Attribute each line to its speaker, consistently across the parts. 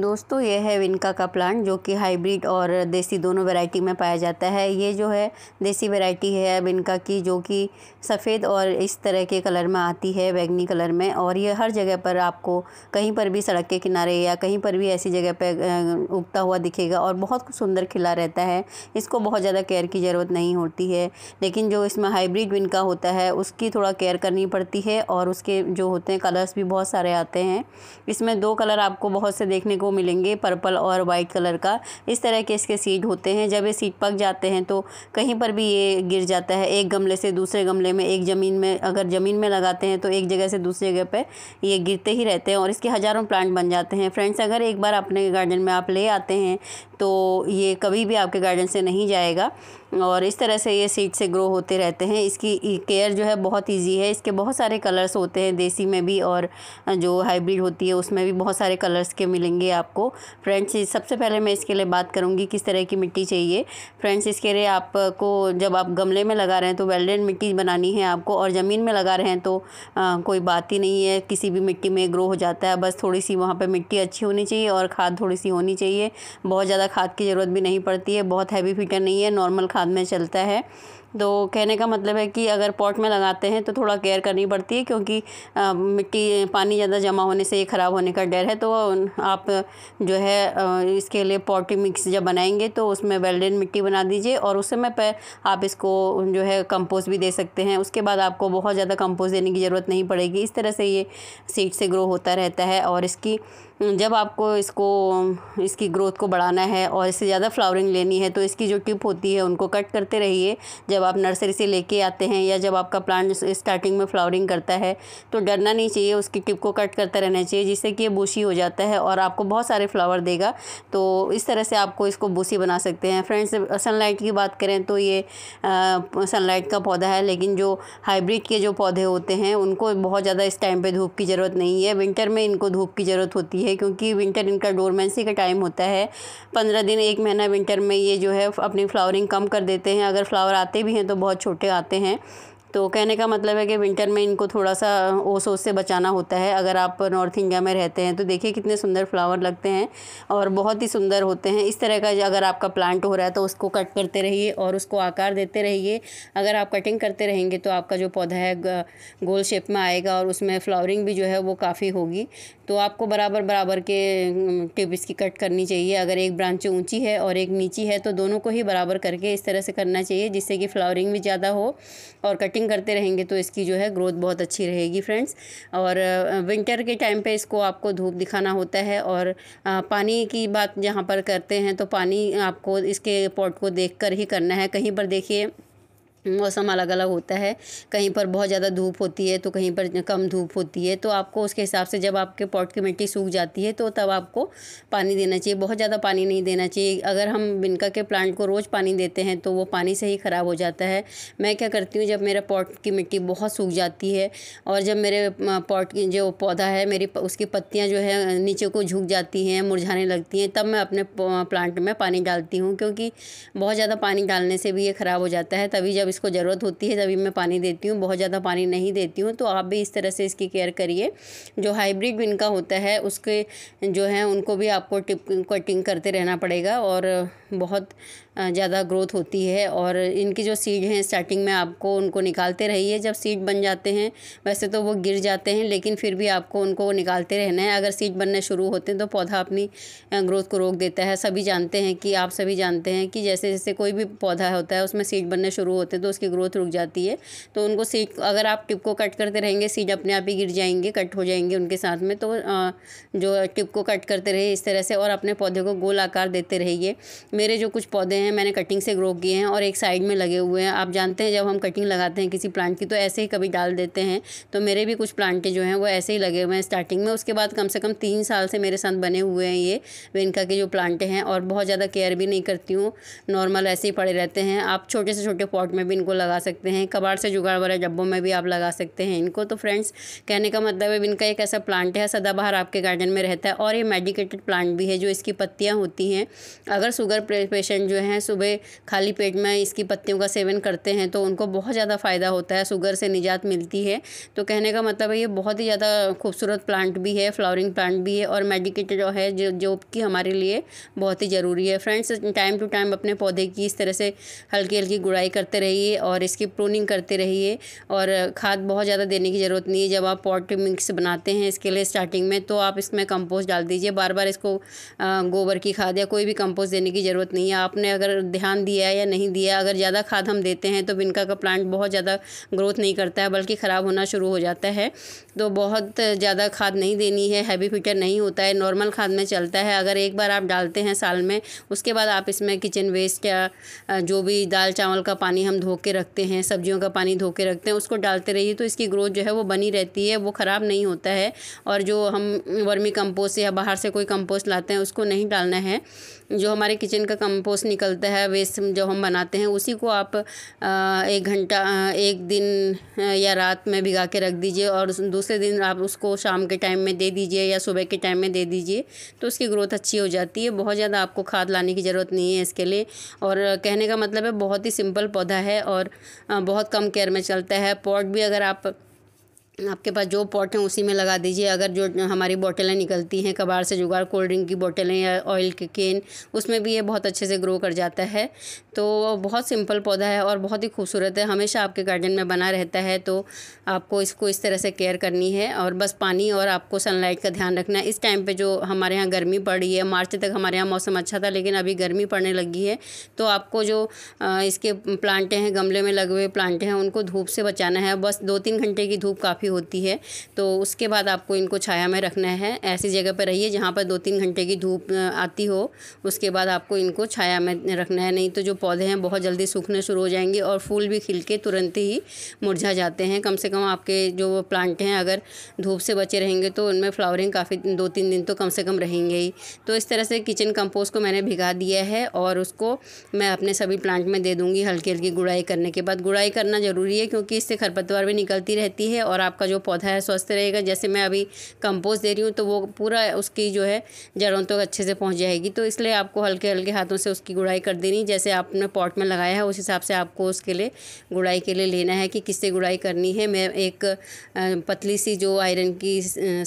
Speaker 1: दोस्तों ये है विनका का प्लांट जो कि हाइब्रिड और देसी दोनों वैरायटी में पाया जाता है ये जो है देसी वैरायटी है विनका की जो कि सफ़ेद और इस तरह के कलर में आती है बैगनी कलर में और ये हर जगह पर आपको कहीं पर भी सड़क के किनारे या कहीं पर भी ऐसी जगह पर उगता हुआ दिखेगा और बहुत सुंदर खिला रहता है इसको बहुत ज़्यादा केयर की ज़रूरत नहीं होती है लेकिन जो इसमें हाइब्रिड विनका होता है उसकी थोड़ा केयर करनी पड़ती है और उसके जो होते हैं कलर्स भी बहुत सारे आते हैं इसमें दो कलर आपको बहुत से देखने को मिलेंगे पर्पल और वाइट कलर का इस तरह के इसके सीड होते हैं जब ये सीड पक जाते हैं तो कहीं पर भी ये गिर जाता है एक गमले से दूसरे गमले में एक ज़मीन में अगर ज़मीन में लगाते हैं तो एक जगह से दूसरी जगह पर ये गिरते ही रहते हैं और इसके हज़ारों प्लांट बन जाते हैं फ्रेंड्स अगर एक बार अपने गार्डन में आप ले आते हैं तो ये कभी भी आपके गार्डन से नहीं जाएगा और इस तरह से ये सीड से ग्रो होते रहते हैं इसकी केयर जो है बहुत ईजी है इसके बहुत सारे कलर्स होते हैं देसी में भी और जो हाइब्रिड होती है उसमें भी बहुत सारे कलर्स के मिलेंगे आपको फ्रेंड्स सबसे पहले मैं इसके लिए बात करूँगी किस तरह की मिट्टी चाहिए फ्रेंड्स इसके लिए आपको जब आप गमले में लगा रहे हैं तो वेल्डेड मिट्टी बनानी है आपको और ज़मीन में लगा रहे हैं तो आ, कोई बात ही नहीं है किसी भी मिट्टी में ग्रो हो जाता है बस थोड़ी सी वहाँ पर मिट्टी अच्छी होनी चाहिए और खाद थोड़ी सी होनी चाहिए बहुत ज़्यादा खाद की ज़रूरत भी नहीं पड़ती है बहुत हैवी फिटर नहीं है नॉर्मल खाद बाद में चलता है तो कहने का मतलब है कि अगर पॉट में लगाते हैं तो थोड़ा केयर करनी पड़ती है क्योंकि आ, मिट्टी पानी ज़्यादा जमा होने से ये ख़राब होने का डर है तो आप जो है इसके लिए पॉटी मिक्स जब बनाएंगे तो उसमें वेल्डेन मिट्टी बना दीजिए और उस समय पर आप इसको जो है कंपोस्ट भी दे सकते हैं उसके बाद आपको बहुत ज़्यादा कंपोस्ट देने की ज़रूरत नहीं पड़ेगी इस तरह से ये सीड से ग्रो होता रहता है और इसकी जब आपको इसको इसकी ग्रोथ को बढ़ाना है और इससे ज़्यादा फ्लावरिंग लेनी है तो इसकी जो टिप होती है उनको कट करते रहिए जब जब आप नर्सरी से लेके आते हैं या जब आपका प्लांट स्टार्टिंग में फ्लावरिंग करता है तो डरना नहीं चाहिए उसकी टिप को कट करता रहना चाहिए जिससे कि ये बूशी हो जाता है और आपको बहुत सारे फ्लावर देगा तो इस तरह से आपको इसको बूसी बना सकते हैं फ्रेंड्स सनलाइट की बात करें तो ये सनलाइट का पौधा है लेकिन जो हाइब्रिड के जो पौधे होते हैं उनको बहुत ज़्यादा इस टाइम पर धूप की ज़रूरत नहीं है विंटर में इनको धूप की ज़रूरत होती है क्योंकि विंटर इनका डोरमेंसी का टाइम होता है पंद्रह दिन एक महीना विंटर में ये जो है अपनी फ्लावरिंग कम कर देते हैं अगर फ्लावर आते भी भी हैं तो बहुत छोटे आते हैं तो कहने का मतलब है कि विंटर में इनको थोड़ा सा ओस ओस से बचाना होता है अगर आप नॉर्थ इंडिया में रहते हैं तो देखिए कितने सुंदर फ्लावर लगते हैं और बहुत ही सुंदर होते हैं इस तरह का अगर आपका प्लांट हो रहा है तो उसको कट करते रहिए और उसको आकार देते रहिए अगर आप कटिंग करते रहेंगे तो आपका जो पौधा है गोल शेप में आएगा और उसमें फ्लावरिंग भी जो है वो काफ़ी होगी तो आपको बराबर बराबर के ट्यूब इसकी कट करनी चाहिए अगर एक ब्रांच ऊंची है और एक नीची है तो दोनों को ही बराबर करके इस तरह से करना चाहिए जिससे कि फ्लावरिंग भी ज़्यादा हो और कटिंग कटिंग करते रहेंगे तो इसकी जो है ग्रोथ बहुत अच्छी रहेगी फ्रेंड्स और विंटर के टाइम पे इसको आपको धूप दिखाना होता है और पानी की बात जहाँ पर करते हैं तो पानी आपको इसके पॉट को देख कर ही करना है कहीं पर देखिए मौसम अलग अलग होता है कहीं पर बहुत ज़्यादा धूप होती है तो कहीं पर कम धूप होती है तो आपको उसके हिसाब से जब आपके पॉट की मिट्टी सूख जाती है तो तब आपको पानी देना चाहिए बहुत ज़्यादा पानी नहीं देना चाहिए अगर हम बिनका के प्लांट को रोज़ पानी देते हैं तो वो पानी से ही ख़राब हो जाता है मैं क्या करती हूँ जब मेरे पॉट की मिट्टी बहुत सूख जाती है और जब मेरे पॉट की जो पौधा है मेरी उसकी पत्तियाँ जो है नीचे को झुक जाती हैं मुरझाने लगती हैं तब मैं अपने प्लांट में पानी डालती हूँ क्योंकि बहुत ज़्यादा पानी डालने से भी ये ख़राब हो जाता है तभी जब इसको ज़रूरत होती है तभी मैं पानी देती हूँ बहुत ज़्यादा पानी नहीं देती हूँ तो आप भी इस तरह से इसकी केयर करिए जो हाइब्रिड बिन का होता है उसके जो है उनको भी आपको टिप कटिंग करते रहना पड़ेगा और बहुत ज़्यादा ग्रोथ होती है और इनकी जो सीड हैं स्टार्टिंग में आपको उनको निकालते रहिए जब सीड बन जाते हैं वैसे तो वो गिर जाते हैं लेकिन फिर भी आपको उनको निकालते रहना है अगर सीड बनने शुरू होते हैं तो पौधा अपनी ग्रोथ को रोक देता है सभी जानते हैं कि आप सभी जानते हैं कि जैसे जैसे कोई भी पौधा होता है उसमें सीड बनने शुरू होते हैं तो उसकी ग्रोथ रुक जाती है तो उनको सीड अगर आप टिप को कट करते रहेंगे सीड अपने आप ही गिर जाएंगे कट हो जाएंगे उनके साथ में तो जो टिप को कट करते रहिए इस तरह से और अपने पौधे को गोल आकार देते रहिए मेरे जो कुछ पौधे हैं मैंने कटिंग से ग्रो किए हैं और एक साइड में लगे हुए हैं आप जानते हैं जब हम कटिंग लगाते हैं किसी प्लांट की तो ऐसे ही कभी डाल देते हैं तो मेरे भी कुछ प्लांटे जो हैं वो ऐसे ही लगे हुए हैं स्टार्टिंग में उसके बाद कम से कम तीन साल से मेरे साथ बने हुए हैं ये वेनका के जो प्लांट हैं और बहुत ज़्यादा केयर भी नहीं करती हूँ नॉर्मल ऐसे ही पड़े रहते हैं आप छोटे से छोटे पॉट में भी इनको लगा सकते हैं कबाड़ से जुगाड़ वाले डब्बों में भी आप लगा सकते हैं इनको तो फ्रेंड्स कहने का मतलब है इनका एक ऐसा प्लांट है सदाबहार आपके गार्डन में रहता है और ये मेडिकेटेड प्लांट भी है जो इसकी पत्तियाँ होती हैं अगर शुगर पेशेंट जो है हैं सुबह खाली पेट में इसकी पत्तियों का सेवन करते हैं तो उनको बहुत ज़्यादा फ़ायदा होता है शुगर से निजात मिलती है तो कहने का मतलब है ये बहुत ही ज़्यादा खूबसूरत प्लांट भी है फ्लावरिंग प्लांट भी है और मेडिकेटेड है जो जो कि हमारे लिए बहुत ही ज़रूरी है फ्रेंड्स टाइम टू टाइम अपने पौधे की इस तरह से हल्की हल्की गुड़ाई करते रहिए और इसकी प्रोनिंग करते रहिए और खाद बहुत ज़्यादा देने की ज़रूरत नहीं है जब आप पॉट मिक्स बनाते हैं इसके लिए स्टार्टिंग में तो आप इसमें कंपोस्ट डाल दीजिए बार बार इसको गोबर की खाद या कोई भी कंपोस्ट देने की ज़रूरत नहीं है आपने अगर ध्यान दिया या नहीं दिया अगर ज़्यादा खाद हम देते हैं तो बिनका का प्लांट बहुत ज़्यादा ग्रोथ नहीं करता है बल्कि ख़राब होना शुरू हो जाता है तो बहुत ज़्यादा खाद नहीं देनी है हैवी फिटर नहीं होता है नॉर्मल खाद में चलता है अगर एक बार आप डालते हैं साल में उसके बाद आप इसमें किचन वेस्ट या जो भी दाल चावल का पानी हम धो के रखते हैं सब्जियों का पानी धो के रखते हैं उसको डालते रहिए तो इसकी ग्रोथ जो है वो बनी रहती है वो ख़राब नहीं होता है और जो हम वर्मी कंपोस्ट या बाहर से कोई कंपोस्ट लाते हैं उसको नहीं डालना है जो हमारे किचन का कंपोस्ट निकल निकलता है वेस्ट जो हम बनाते हैं उसी को आप एक घंटा एक दिन या रात में भिगा के रख दीजिए और दूसरे दिन आप उसको शाम के टाइम में दे दीजिए या सुबह के टाइम में दे दीजिए तो उसकी ग्रोथ अच्छी हो जाती है बहुत ज़्यादा आपको खाद लाने की ज़रूरत नहीं है इसके लिए और कहने का मतलब है बहुत ही सिंपल पौधा है और बहुत कम केयर में चलता है पॉट भी अगर आप आपके पास जो पॉट हैं उसी में लगा दीजिए अगर जो हमारी बॉटलें निकलती हैं कबाड़ से जुगाड़ कोल्ड ड्रिंक की बॉटलें या ऑयल के केन उसमें भी ये बहुत अच्छे से ग्रो कर जाता है तो बहुत सिंपल पौधा है और बहुत ही खूबसूरत है हमेशा आपके गार्डन में बना रहता है तो आपको इसको इस तरह से केयर करनी है और बस पानी और आपको सनलाइट का ध्यान रखना है इस टाइम पर जो हमारे यहाँ गर्मी पड़ रही है मार्च तक हमारे यहाँ मौसम अच्छा था लेकिन अभी गर्मी पड़ने लगी है तो आपको जो इसके प्लांटें हैं गमले में लगे हुए प्लांटें हैं उनको धूप से बचाना है बस दो तीन घंटे की धूप काफ़ी काफ़ी होती है तो उसके बाद आपको इनको छाया में रखना है ऐसी जगह पर रहिए जहाँ पर दो तीन घंटे की धूप आती हो उसके बाद आपको इनको छाया में रखना है नहीं तो जो पौधे हैं बहुत जल्दी सूखने शुरू हो जाएंगे और फूल भी खिल के तुरंत ही मुरझा जाते हैं कम से कम आपके जो प्लांट हैं अगर धूप से बचे रहेंगे तो उनमें फ्लावरिंग काफ़ी दो तीन दिन तो कम से कम रहेंगे ही तो इस तरह से किचन कंपोस्ट को मैंने भिगा दिया है और उसको मैं अपने सभी प्लांट में दे दूँगी हल्की हल्की गुड़ाई करने के बाद गुड़ाई करना ज़रूरी है क्योंकि इससे खरपतवार भी निकलती रहती है और आप आपका जो पौधा है स्वस्थ रहेगा जैसे मैं अभी कंपोस्ट दे रही हूँ तो वो पूरा उसकी जो है जड़ों तक तो अच्छे से पहुँच जाएगी तो इसलिए आपको हल्के हल्के हाथों से उसकी गुड़ाई कर देनी जैसे आपने पॉट में लगाया है उस हिसाब से आपको उसके लिए गुड़ाई के लिए लेना है कि किससे गुड़ाई करनी है मैं एक पतली सी जो आयरन की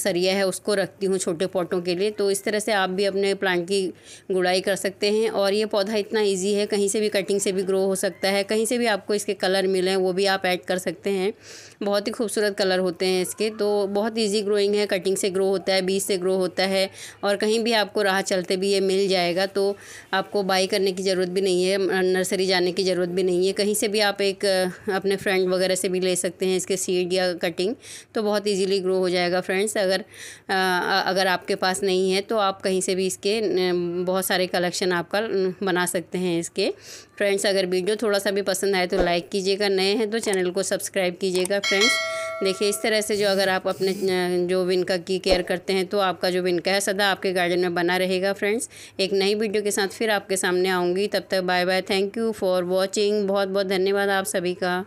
Speaker 1: सरिया है उसको रखती हूँ छोटे पॉटों के लिए तो इस तरह से आप भी अपने प्लांट की गुड़ाई कर सकते हैं और ये पौधा इतना ईजी है कहीं से भी कटिंग से भी ग्रो हो सकता है कहीं से भी आपको इसके कलर मिले वो भी आप ऐड कर सकते हैं बहुत ही खूबसूरत कलर कलर होते हैं इसके तो बहुत ईजी ग्रोइंग है कटिंग से ग्रो होता है बीज से ग्रो होता है और कहीं भी आपको राह चलते भी ये मिल जाएगा तो आपको बाई करने की ज़रूरत भी नहीं है नर्सरी जाने की ज़रूरत भी नहीं है कहीं से भी आप एक अपने फ्रेंड वगैरह से भी ले सकते हैं इसके सीड या कटिंग तो बहुत ईजीली ग्रो हो जाएगा फ्रेंड्स अगर अगर आपके पास नहीं है तो आप कहीं से भी इसके बहुत सारे कलेक्शन आपका बना सकते हैं इसके फ्रेंड्स अगर वीडियो थोड़ा सा भी पसंद आए तो लाइक कीजिएगा नए हैं तो चैनल को सब्सक्राइब कीजिएगा फ्रेंड्स देखिए इस तरह से जो अगर आप अपने जो विनका की केयर करते हैं तो आपका जो विनका है सदा आपके गार्डन में बना रहेगा फ्रेंड्स एक नई वीडियो के साथ फिर आपके सामने आऊँगी तब तक bye bye thank you for watching बहुत बहुत धन्यवाद आप सभी का